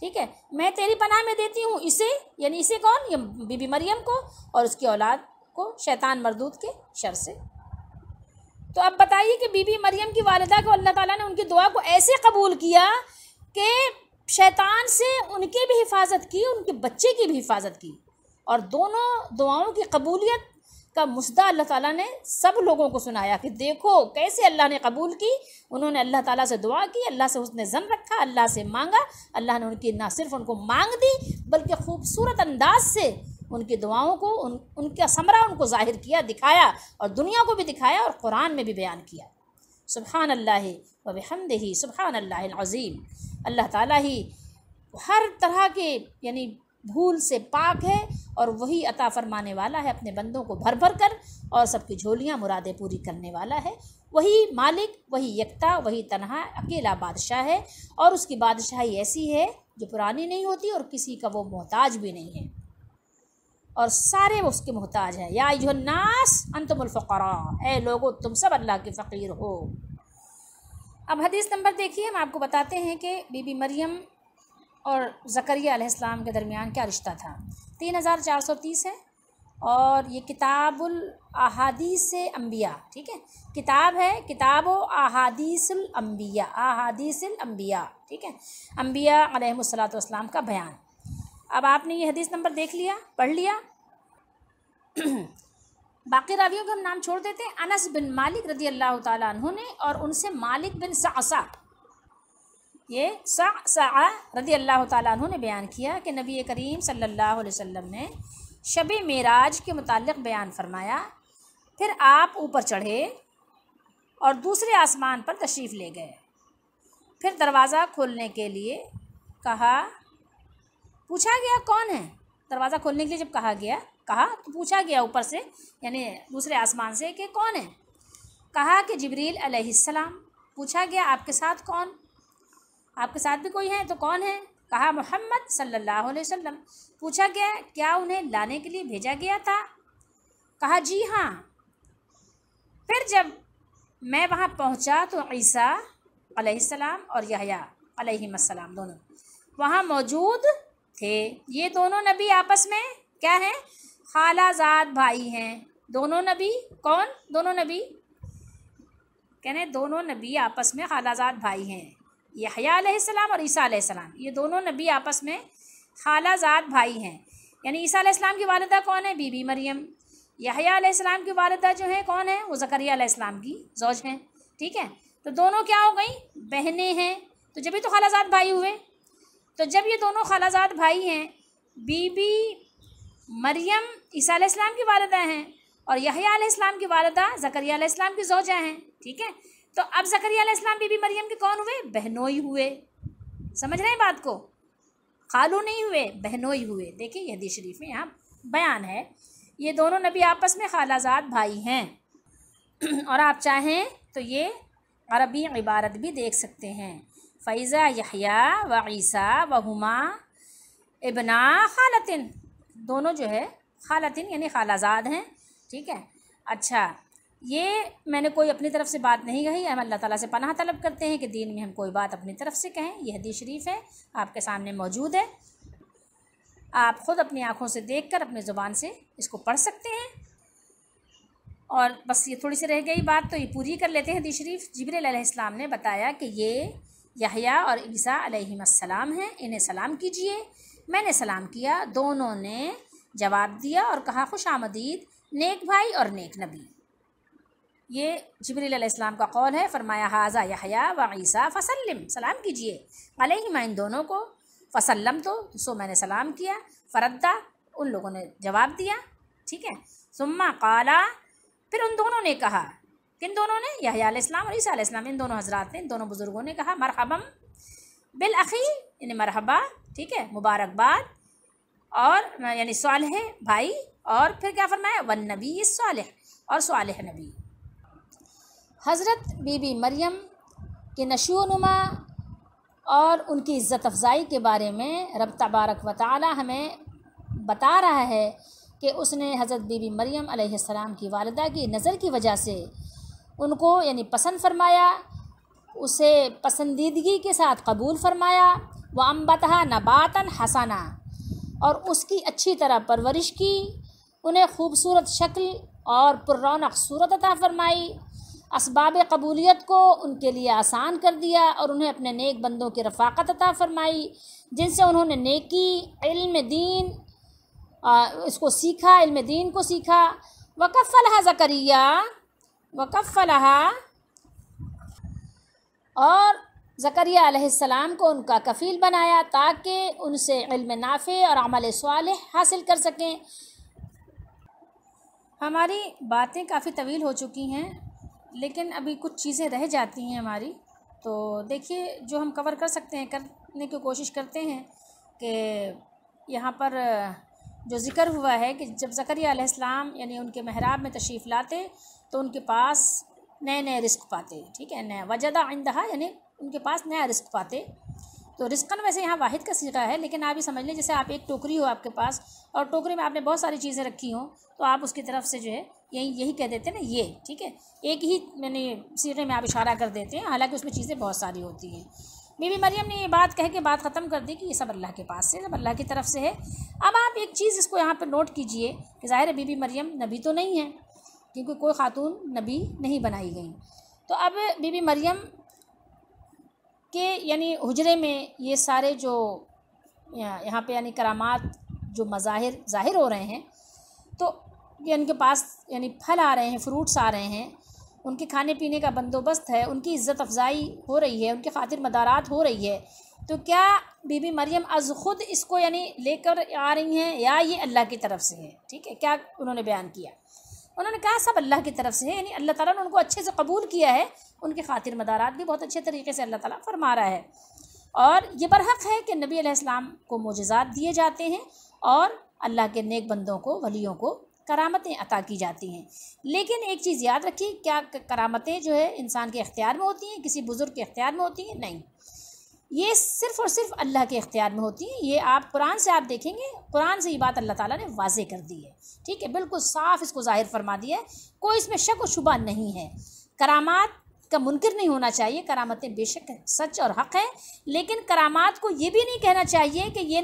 ठीक है मैं तेरी पनाह में देती हूँ इसे यानी इसे कौन ये बीबी मरियम को और उसकी औलाद को शैतान मरदूद के शर से तो अब बताइए कि बीबी मरियम की वालदा को अल्लाह ताला ने उनकी दुआ को ऐसे कबूल किया कि शैतान से उनकी भी हिफाजत की उनके बच्चे की भी हिफाजत की और दोनों दुआओं की कबूलियत का मुसदा अल्लाह ताला ने सब लोगों को सुनाया कि देखो कैसे अल्लाह ने कबूल की उन्होंने अल्लाह ताला से दुआ की अल्लाह से उसने जन रखा अल्लाह से मांगा अल्लाह ने उनकी ना सिर्फ उनको मांग दी बल्कि खूबसूरत अंदाज से उनकी दुआओं को उन उनका समरा उनको ज़ाहिर किया दिखाया और दुनिया को भी दिखाया और कुरान में भी बयान किया सुबहान अल्लाह वबहमद ही सुबहान अल्लाह अज़ीम अल्लाह ताला ही हर तरह के यानी भूल से पाक है और वही अता फरमाने वाला है अपने बंदों को भर भर कर और सबकी झोलियाँ मुरादें पूरी करने वाला है वही मालिक वही यकता वही तनहा अकेला बादशाह है और उसकी बादशाही ऐसी है जो पुरानी नहीं होती और किसी का वो मोहताज भी नहीं है और सारे उसके मोहताज हैं या यो नास अंतमफ़रा ए लोगो तुम सब अल्लाह के फ़कीर हो अब हदीस नंबर देखिए हम आपको बताते हैं कि बीबी मरियम और ज़करिया अलैहिस्सलाम के दरमियान क्या रिश्ता था तीन हज़ार चार सौ तीस है और ये किताबुल अहादीस अम्बिया ठीक है किताब है किताब अहादीस अम्बिया अहादीसल अम्बिया ठीक है अम्बिया अलैहिस्सलाम का बयान अब आपने ये हदीस नंबर देख लिया पढ़ लिया बाकी रावियों के हम नाम छोड़ देते हैं अनस बिन मालिक रदी अल्लाह तुने ने और उनसे मालिक बिन सासा ये सा सा रदी अल्लाह तु ने बयान किया कि नबी करीम सल्लल्लाहु अलैहि वसल्लम ने शब मेराज के मुतक़ बयान फरमाया फिर आप ऊपर चढ़े और दूसरे आसमान पर तशरीफ़ ले गए फिर दरवाज़ा खोलने के लिए कहा पूछा गया कौन है दरवाज़ा खोलने के लिए जब कहा गया कहा तो पूछा गया ऊपर से यानी दूसरे आसमान से कि कौन है कहा कि जबरील अलैहिस्सलाम पूछा गया आपके साथ कौन आपके साथ भी कोई है तो कौन है कहा मोहम्मद सल्लल्लाहु अलैहि वसल्लम पूछा गया क्या उन्हें लाने के लिए भेजा गया था कहा जी हाँ फिर जब मैं वहाँ पहुँचा तो ईसा अलैहिस्सलाम और यहया अलैहिस्सलाम दोनों वहाँ मौजूद थे ये दोनों नबी आपस में क्या हैं खालाजाद भाई हैं दोनों नबी कौन दोनों नबी कहने दोनों नबी आपस में खालाजाद भाई हैं यहयाम और ईसा ये दोनों नबी आपस में खाला ज़ात भाई हैं यानी ईसा आसमाम की वालदा कौन है बीबी मरियम यहयाम की वालदा जो है कौन है वो जक़रियालाम की जौज हैं ठीक है तो दोनों क्या हो गई बहनें हैं तो जब भी तो खालाजात भाई हुए तो जब ये दोनों ख़ालाजाद भाई हैं बीबी मरियम ईसा की वालदा हैं और यहयाम की वालदा जक़रियालाम की जौजा हैं ठीक है तो अब जकरिया इस्लाम बीबी मरियम के कौन हुए बहनोई हुए समझ रहे हैं बात को खालू नहीं हुए बहनोई हुए देखिए यदि शरीफ में यहाँ बयान है ये दोनों नबी आपस में खालाजात भाई हैं और आप चाहें तो ये अरबी इबारत भी देख सकते हैं फ़ैज़ा यहिया व ईसा व हुमा इबना खालतिन दोनों जो है खालतिन यानी खालाजाद हैं ठीक है अच्छा ये मैंने कोई अपनी तरफ से बात नहीं कही हम अल्लाह ताला से पनाह तलब करते हैं कि दीन में हम कोई बात अपनी तरफ से कहें यह हदीस शरीफ है आपके सामने मौजूद है आप ख़ुद अपनी आँखों से देख कर अपनी ज़ुबान से इसको पढ़ सकते हैं और बस ये थोड़ी सी रह गई बात तो ये पूरी कर लेते हैं हदीस शरीफ जबरीसम ने बताया कि ये यहया और ईसा अलैहिस्सलाम हैं इन्हें सलाम कीजिए मैंने सलाम किया दोनों ने जवाब दिया और कहा खुश आमदीद नेक भाई और नेक नबी ये इस्लाम का कौल है फरमाया हाजा यहया व ईसा फ़सलम सलाम कीजिए अलहिमा इन दोनों को फ़सलम तो सो मैंने सलाम किया फ़रदा उन लोगों ने जवाब दिया ठीक है सुम्मा काला फिर उन दोनों ने कहा किन दोनों ने यहयाम और ईसा इस्लाम इन दोनों हजरात ने इन दोनों बुज़ुर्गों ने कहा मरहबम बिल यानी मरहबा ठीक है मुबारकबाद और यानी साल भाई और फिर क्या फरमाया वन नबी साल और साल नबी हज़रत बीबी मरियम के नशोनुमा और उनकी इज़्ज़त अफजाई के बारे में रब तबारक व हमें बता रहा है कि उसने हज़रत बीबी मरियम अलैहिस्सलाम की वालदा की नज़र की वजह से उनको यानी पसंद फरमाया उसे पसंदीदगी के साथ कबूल फरमाया व अम्बतः नबातन हसाना और उसकी अच्छी तरह परवरिश की उन्हें खूबसूरत शक्ल और रौनक सूरत अता फरमाई इसबाब कबूलीत को उनके लिए आसान कर दिया और उन्हें अपने नेक बंदों की रफाक़त अता फ़रमाई जिनसे उन्होंने नेकी इल्म दीन इसको सीखा इल्म दीन को सीखा वकफ़लहा ज़करिया वकफ़लहा और ज़करिया को उनका कफ़ील बनाया ताकि उनसे इल्म नाफ़े और अमल साल हासिल कर सकें हमारी बातें काफ़ी तवील हो चुकी हैं लेकिन अभी कुछ चीज़ें रह जाती हैं हमारी तो देखिए जो हम कवर कर सकते हैं करने की कोशिश करते हैं कि यहाँ पर जो ज़िक्र हुआ है कि जब ज़करिया अलैहिस्सलाम यानी उनके महराब में तशरीफ़ लाते तो उनके पास नए नए रिस्क पाते ठीक है नया वजदा आइंदा यानी उनके पास नया रिस्क पाते तो रिस्कन वैसे यहाँ वाहिद का सीखा है लेकिन आप ये समझ लें जैसे आप एक टोकरी हो आपके पास और टोकरी में आपने बहुत सारी चीज़ें रखी हों तो आप उसकी तरफ से जो है यही यही कह देते हैं ना ये ठीक है एक ही मैंने सीरे में आप इशारा कर देते हैं हालांकि उसमें चीज़ें बहुत सारी होती हैं बीबी मरियम ने ये बात कह के बात ख़त्म कर दी कि ये सब अल्लाह के पास से सब अल्लाह की तरफ से है अब आप एक चीज़ इसको यहाँ पर नोट कीजिए कि ज़ाहिर है बीबी मरियम नबी तो नहीं है क्योंकि कोई ख़ातून नबी नहीं बनाई गई तो अब बीबी मरियम के यानी हजरे में ये सारे जो यहाँ पे यानी करामात जो मज़ाहिर ज़ाहिर हो रहे हैं तो ये उनके पास यानी फल आ रहे हैं फ्रूट्स आ रहे हैं उनके खाने पीने का बंदोबस्त है उनकी इज़्ज़त अफजाई हो रही है उनके खातिर मदारात हो रही है तो क्या बीबी मरियम अज ख़ुद इसको यानी लेकर आ रही हैं या ये अल्लाह की तरफ से है ठीक है क्या उन्होंने बयान किया उन्होंने कहा सब अल्लाह की तरफ से है यानी अल्लाह ताला ने उनको अच्छे से कबूल किया है उनके खातिर मदारात भी बहुत अच्छे तरीके से अल्लाह ताला फरमा रहा है और ये बरहक है कि नबी अलैहिस्सलाम को मोजात दिए जाते हैं और अल्लाह के नेक बंदों को वलियों को करामतें अता की जाती हैं लेकिन एक चीज़ याद रखिए क्या करामतें जो है इंसान के इख्तियार में होती हैं किसी बुज़ुर्ग के इख्तियार में होती हैं नहीं ये सिर्फ़ और सिर्फ अल्लाह के अख्तियार में होती हैं ये आप कुरान से आप देखेंगे कुरान से ये बात अल्लाह ताला ने वाजे कर दी है ठीक है बिल्कुल साफ इसको जाहिर फरमा दिया है कोई इसमें शक व शुबा नहीं है करामात का मुनकर नहीं होना चाहिए करामतें बेशक सच और हक़ हैं लेकिन करामात को ये भी नहीं कहना चाहिए कि ये,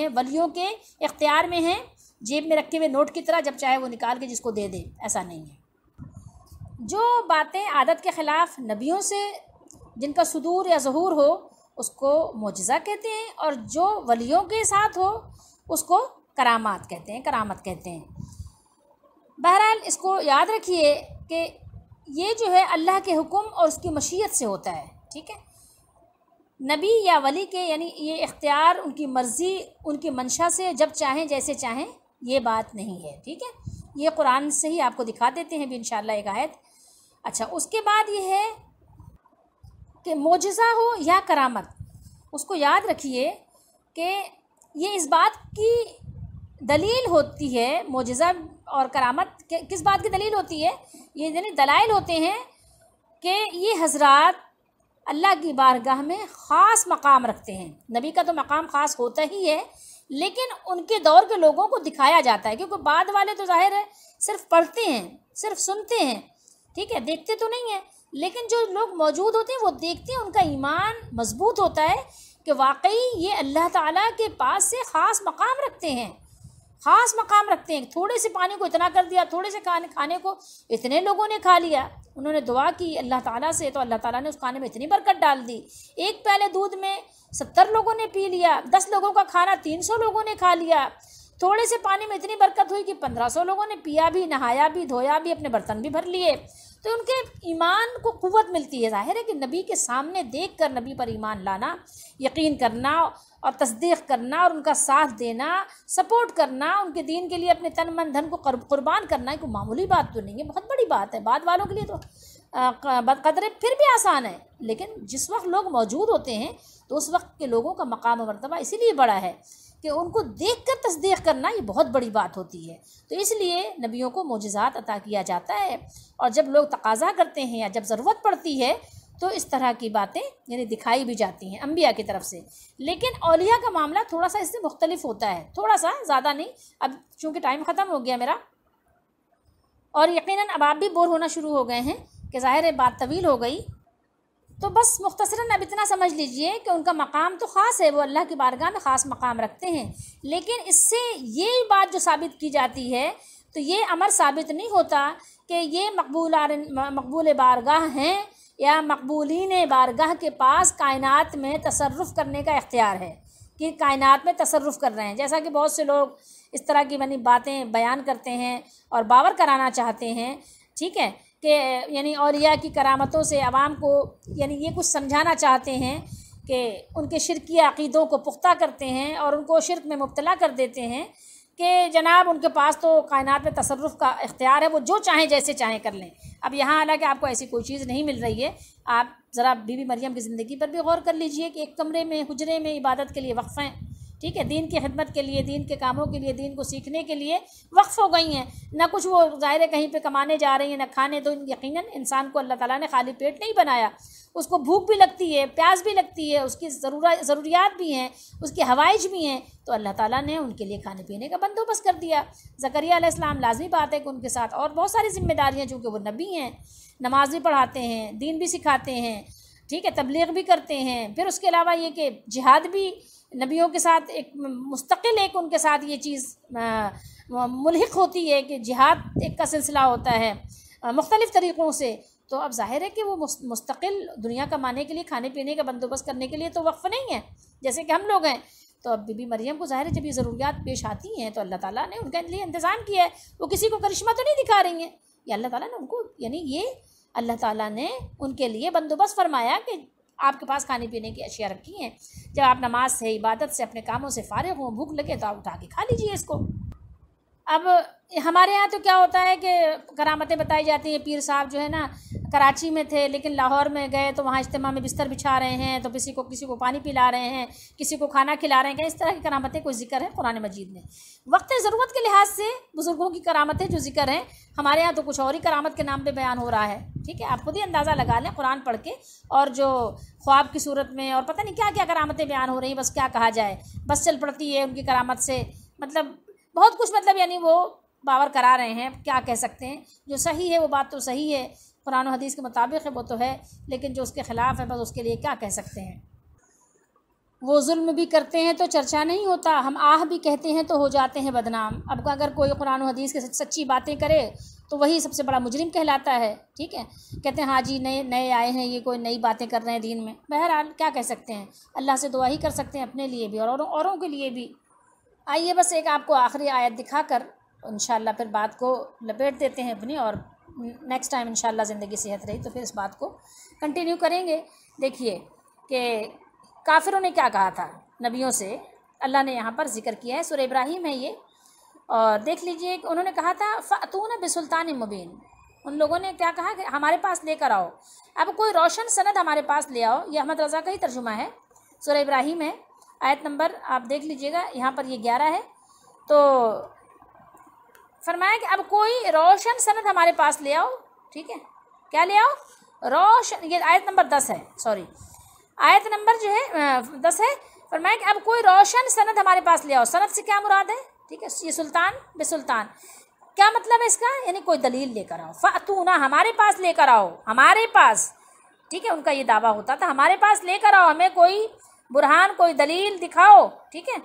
ये वलियों के इख्तियार में हैं जेब में रखे हुए नोट की तरह जब चाहे वो निकाल के जिसको दे दे ऐसा नहीं है जो बातें आदत के ख़िलाफ़ नबियों से जिनका सुदूर या जहूर हो उसको मुजज़ा कहते हैं और जो वलियों के साथ हो उसको करामात कहते हैं करामत कहते हैं बहरहाल इसको याद रखिए कि ये जो है अल्लाह के हुक्म और उसकी मशीयत से होता है ठीक है नबी या वली के यानी ये इख्तियार उनकी मर्ज़ी उनकी मंशा से जब चाहें जैसे चाहें ये बात नहीं है ठीक है ये कुरान से ही आपको दिखा देते हैं भी इन एक आयत अच्छा उसके बाद ये है कि मोजा हो या करामत उसको याद रखिए कि ये इस बात की दलील होती है मोजा और करामत किस बात की दलील होती है ये यानी दलाइल होते हैं कि ये हजरात अल्लाह की बारगाह में ख़ास मकाम रखते हैं नबी का तो मकाम ख़ास होता ही है लेकिन उनके दौर के लोगों को दिखाया जाता है क्योंकि बाद वाले तो जाहिर है सिर्फ पढ़ते हैं सिर्फ सुनते हैं ठीक है देखते तो नहीं है लेकिन जो लोग मौजूद होते हैं वो देखते हैं उनका ईमान मजबूत होता है कि वाकई ये अल्लाह ताला के पास से ख़ास मकाम रखते हैं ख़ास मकाम रखते हैं थोड़े से पानी को इतना कर दिया थोड़े से खाने खाने को इतने लोगों ने खा लिया उन्होंने दुआ की अल्लाह ताला से तो अल्लाह ताला ने उस खाने में इतनी बरकत डाल दी एक पहले दूध में सत्तर लोगों ने पी लिया दस लोगों का खाना तीन सौ लोगों ने खा लिया थोड़े से पानी में इतनी बरकत हुई कि पंद्रह सौ लोगों ने पिया भी नहाया भी धोया भी अपने बर्तन भी भर लिए तो उनके ईमान को कुवत मिलती है जाहिर है कि नबी के सामने देख कर नबी पर ईमान लाना यकीन करना और तस्दीक करना और उनका साथ देना सपोर्ट करना उनके दीन के लिए अपने तन मन धन को कुर्बान करना एक मामूली बात तो नहीं है बहुत बड़ी बात है बाद वालों के लिए तो बदकदरे फिर भी आसान है लेकिन जिस वक्त लोग मौजूद होते हैं तो उस वक्त के लोगों का मकाम मरतबा इसीलिए बड़ा है कि उनको देख कर तस्दीक करना ये बहुत बड़ी बात होती है तो इसलिए नबियों को मोजात अता किया जाता है और जब लोग तकाजा करते हैं या जब ज़रूरत पड़ती है तो इस तरह की बातें यानी दिखाई भी जाती हैं अम्बिया की तरफ से लेकिन अलिया का मामला थोड़ा सा इससे मुख्तलिफ होता है थोड़ा सा ज़्यादा नहीं अब चूँकि टाइम ख़त्म हो गया मेरा और यकीन अब आप भी बोर होना शुरू हो गए हैं कि ज़ाहिर बात तवील हो गई तो बस मुख्तसरा अब इतना समझ लीजिए कि उनका मकाम तो ख़ास है वो अल्लाह की बारगाह में ख़ास मकाम रखते हैं लेकिन इससे ये बात जो साबित की जाती है तो ये अमर साबित नहीं होता कि ये मकबूल मकबूल बारगाह हैं या मकबूलिन बारगाह के पास कायनात में तसरफ़ करने का इख्तियार है कि कायनात में तसरफ़ कर रहे हैं जैसा कि बहुत से लोग इस तरह की मनी बातें बयान करते हैं और बावर कराना चाहते हैं ठीक है के यानी औलिया की करामतों से आवाम को यानी ये कुछ समझाना चाहते हैं कि उनके शिरकी अकीदों को पुख्ता करते हैं और उनको शिरक में मुबतला कर देते हैं कि जनाब उनके पास तो कायनात में तसरफ का इख्तियार है वो जो चाहें जैसे चाहें कर लें अब यहाँ हालांकि आपको ऐसी कोई चीज़ नहीं मिल रही है आप ज़रा बीबी मरियम की ज़िंदगी पर भी गौर कर लीजिए कि एक कमरे में हजरे में इबादत के लिए वक्फ़ें ठीक है दीन की खिदमत के लिए दीन के कामों के लिए दीन को सीखने के लिए वक्फ़ हो गई हैं ना कुछ वो ज़ाहिर कहीं पे कमाने जा रही हैं ना खाने तो यकीन इंसान को अल्लाह ताला ने खाली पेट नहीं बनाया उसको भूख भी लगती है प्यास भी लगती है उसकी ज़रूरत ज़रूरियात भी हैं उसकी हवाइज भी हैं तो अल्लाह ताला ने उनके लिए खाने पीने का बंदोबस्त कर दिया ज़करिया इस्लाम लाजमी बात है कि उनके साथ और बहुत सारी जिम्मेदारियाँ चूँकि वो नबी हैं नमाज भी पढ़ाते हैं दीन भी सिखाते हैं ठीक है तबलीग भी करते हैं फिर उसके अलावा ये कि जिहाद भी नबियों के साथ एक मुस्तकिल एक उनके साथ ये चीज़ मुलहक होती है कि जिहाद एक का सिलसिला होता है मुख्तलिफ़ तरीक़ों से तो अब जाहिर है कि वो मुस्तकिल दुनिया कमाने के लिए खाने पीने का बंदोबस्त करने के लिए तो वक्फ़ नहीं है जैसे कि हम लोग हैं तो अब बीबी मरियम को जाहिर है जब ये ज़रूरियात पेश आती हैं तो अल्लाह ताला ने उनके लिए इंतज़ाम किया है वो किसी को करिश्मा तो नहीं दिखा रही हैं ये अल्लाह ताला ने उनको यानी ये अल्लाह ताला ने उनके लिए बंदोबस्त फरमाया कि आपके पास खाने पीने की अशिया रखी हैं जब आप नमाज से इबादत से अपने कामों से फारे हों भूख लगे तो आप उठा के खा लीजिए इसको अब हमारे यहाँ तो क्या होता है कि करामतें बताई जाती हैं पीर साहब जो है ना कराची में थे लेकिन लाहौर में गए तो वहाँ इज्तम में बिस्तर बिछा रहे हैं तो किसी को किसी को पानी पिला रहे हैं किसी को खाना खिला रहे हैं इस तरह की करामतें कोई जिक्र है कुरान मजीद में वक्त ज़रूरत के लिहाज से बुज़ुर्गों की करामतें जो जिक्र हैं हमारे यहाँ तो कुछ और ही करामत के नाम पर बयान हो रहा है ठीक है आप खुद ही अंदाज़ा लगा लें कुरान पढ़ के और जो ख्वाब की सूरत में और पता नहीं क्या क्या करामतें बयान हो रही हैं बस क्या कहा जाए बस चल पड़ती है उनकी करामत से मतलब बहुत कुछ मतलब यानी वो बावर करा रहे हैं क्या कह सकते हैं जो सही है वो बात तो सही है कुरान हदीस के मुताबिक है वो तो है लेकिन जो उसके ख़िलाफ़ है बस उसके लिए क्या कह सकते हैं वो जुल्म भी करते हैं तो चर्चा नहीं होता हम आह भी कहते हैं तो हो जाते हैं बदनाम अब अगर कोई कुरान हदीस के सच्ची बातें करे तो वही सबसे बड़ा मुजरिम कहलाता है ठीक है कहते हैं हाँ जी नए नए आए हैं ये कोई नई बातें कर रहे हैं दीन में बहरहाल क्या कह सकते हैं अल्लाह से दुआ ही कर सकते हैं अपने लिए भी और औरों के लिए भी आइए बस एक आपको आखिरी आयत दिखाकर इन फिर बात को लपेट देते हैं अपनी और नेक्स्ट टाइम इन ज़िंदगी सेहत रही तो फिर इस बात को कंटिन्यू करेंगे देखिए कि काफिरों ने क्या कहा था नबियों से अल्लाह ने यहाँ पर जिक्र किया है सुर इब्राहिम है ये और देख लीजिए उन्होंने कहा था फ़तून बसुल्तान मुबीन उन लोगों ने क्या कहा कि हमारे पास लेकर आओ अब कोई रोशन सनद हमारे पास ले आओ ये अहमद रज़ा का ही तर्जुमा है सुर इब्राहिम है आयत नंबर आप देख लीजिएगा यहाँ पर ये ग्यारह है तो फरमाया कि अब कोई रोशन सनद हमारे पास ले आओ ठीक है क्या ले आओ रोशन ये आयत नंबर दस है सॉरी आयत नंबर जो है दस है फरमाया कि अब कोई रोशन सनद हमारे पास ले आओ सनद से क्या मुराद है ठीक है ये सुल्तान बे सुल्तान क्या मतलब है इसका यानी कोई दलील लेकर आओ ना हमारे पास लेकर आओ हमारे पास ठीक है उनका ये दावा होता था हमारे पास लेकर आओ हमें कोई बुरहान कोई दलील दिखाओ ठीक है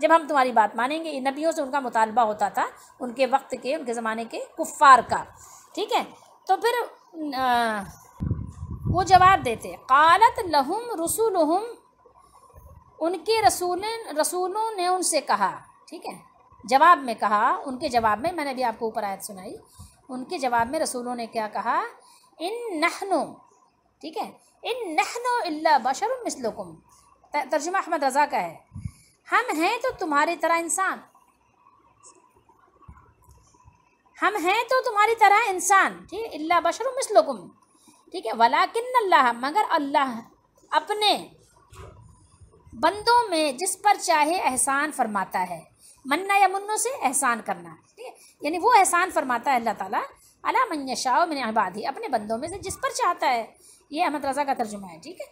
जब हम तुम्हारी बात मानेंगे नबियों से उनका मुतालबा होता था उनके वक्त के उनके ज़माने के कुफ़ार का ठीक है तो फिर आ, वो जवाब देते कालत लहुम रसूलहुम उनके रसूल रसूलों ने उनसे कहा ठीक है जवाब में कहा उनके जवाब में मैंने भी आपको ऊपर आयत सुनाई उनके जवाब में रसूलों ने क्या कहा इन नहनो ठीक है इन नहनो अल्ला बशर मिसलकुम तर्जुमा अहमद रज़ा का है हम हैं तो तुम्हारी तरह इंसान हम हैं तो तुम्हारी तरह इंसान ठीक है अल्ला बशर मिसलुकुम ठीक है वलाकिन अल्लाह मगर अल्लाह अपने बंदों में जिस पर चाहे एहसान फरमाता है मन्ना या मुन्नों से एहसान करना ठीक है यानी वो एहसान फरमाता है अल्लाह ताला अला मन शाह मैंने आबादी अपने बंदों में से जिस पर चाहता है ये अहमद रज़ा का तर्जुमा है ठीक है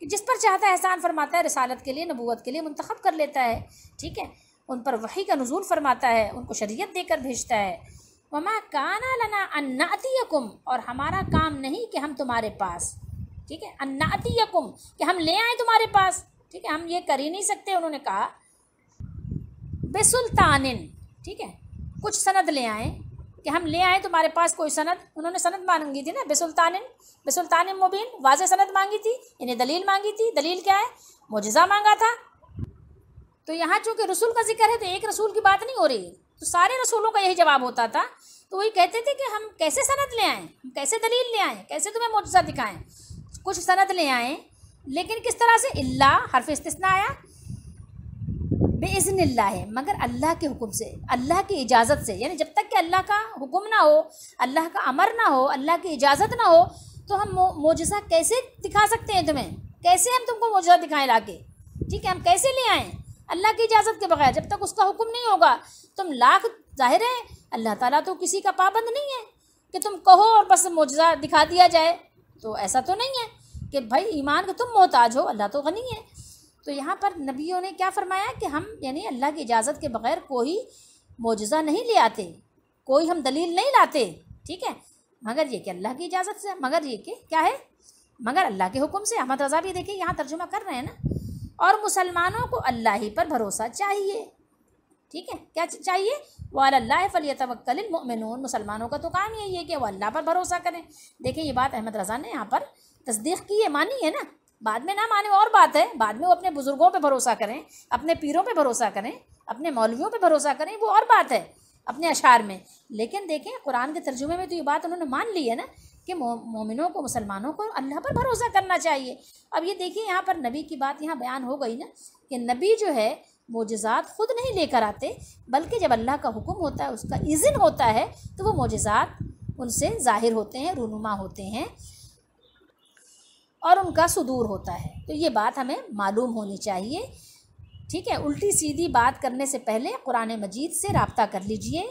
कि जिस पर चाहता है एहसान फरमाता है रसालत के लिए नबूत के लिए मंतखब कर लेता है ठीक है उन पर वही का नजूल फरमाता है उनको शरीयत देकर भेजता है ममा काना लना अन्नातीकुम और हमारा काम नहीं कि हम तुम्हारे पास ठीक है अन्नातियकुम कि हम ले आए तुम्हारे पास ठीक है हम ये कर ही नहीं सकते उन्होंने कहा बेसुल्तान ठीक है कुछ सनद ले आएँ कि हम ले आए तुम्हारे पास कोई सनद उन्होंने सनद मांगी थी ना बेसुल्तान बेसुल्तान मुबीन वाज सनद मांगी थी इन्हें दलील मांगी थी दलील क्या है मुजज़ा मांगा था तो यहाँ चूँकि रसूल का जिक्र है तो एक रसूल की बात नहीं हो रही तो सारे रसूलों का यही जवाब होता था तो वही कहते थे कि हम कैसे सनद ले आएँ हम कैसे दलील ले आएँ कैसे तुम्हें मुजज़ा दिखाएँ कुछ सनद ले आएँ लेकिन किस तरह से इल्ला हरफ इस्तना आया बेज़न है मगर अल्लाह के हुक्म से अल्लाह की इजाज़त से यानी जब तक कि अल्लाह का हुक्म ना हो अल्लाह का अमर ना हो अल्लाह की इजाज़त ना हो तो हम मोजा कैसे दिखा सकते हैं तुम्हें कैसे हम तुमको मोजा दिखाएं ला के ठीक है हम कैसे ले आएँ अल्लाह की इजाज़त के बगैर जब तक उसका हुक्म नहीं होगा तुम लाख जाहिर है अल्लाह ताला तो किसी का पाबंद नहीं है कि तुम कहो और बस मुजज़ा दिखा दिया जाए तो ऐसा तो नहीं है कि भाई ईमान के तुम मोहताज हो अल्लाह तो गनी है तो यहाँ पर नबियों ने क्या फरमाया कि हम यानी अल्लाह की इजाज़त के बग़ैर कोई मुजज़ा नहीं ले आते कोई हम दलील नहीं लाते ठीक है मगर ये कि अल्लाह की इजाज़त से मगर ये कि क्या है मगर अल्लाह के हुक्म से अहमद रज़ा भी देखिए यहाँ तर्जुमा कर रहे हैं ना और मुसलमानों को अल्लाह ही पर भरोसा चाहिए ठीक है क्या चाहिए वाल्ला अल्लाह फ़लियतवक्ल मुसलमानों का तो काम यही है कि वह अल्लाह पर भरोसा करें देखें ये बात अहमद रज़ा ने यहाँ पर तस्दीक की है मानी है ना बाद में ना माने और बात है बाद में वो अपने बुजुर्गों पे भरोसा करें अपने पीरों पे भरोसा करें अपने मौलवियों पे भरोसा करें वो और बात है अपने अशार में लेकिन देखें कुरान के तर्जुमे में तो ये बात उन्होंने मान ली है ना कि मोमिनों को मुसलमानों को अल्लाह पर भरोसा करना चाहिए अब ये देखिए यहाँ पर नबी की बात यहाँ बयान हो गई ना कि नबी जो है मोजात खुद नहीं लेकर आते बल्कि जब अल्लाह का हुक्म होता है उसका इज़न होता है तो वो मोजात उनसे ज़ाहिर होते हैं रूनुमा होते हैं और उनका सुदूर होता है तो ये बात हमें मालूम होनी चाहिए ठीक है उल्टी सीधी बात करने से पहले कुरान मजीद से रबता कर लीजिए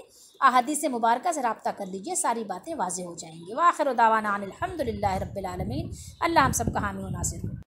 अहदी से मुबारक से रबता कर लीजिए सारी बातें वाजे हो जाएंगी वाखिर दावाना अलहमदिल्ला रबालमीन अल्लाह हम सब का हामी नासिर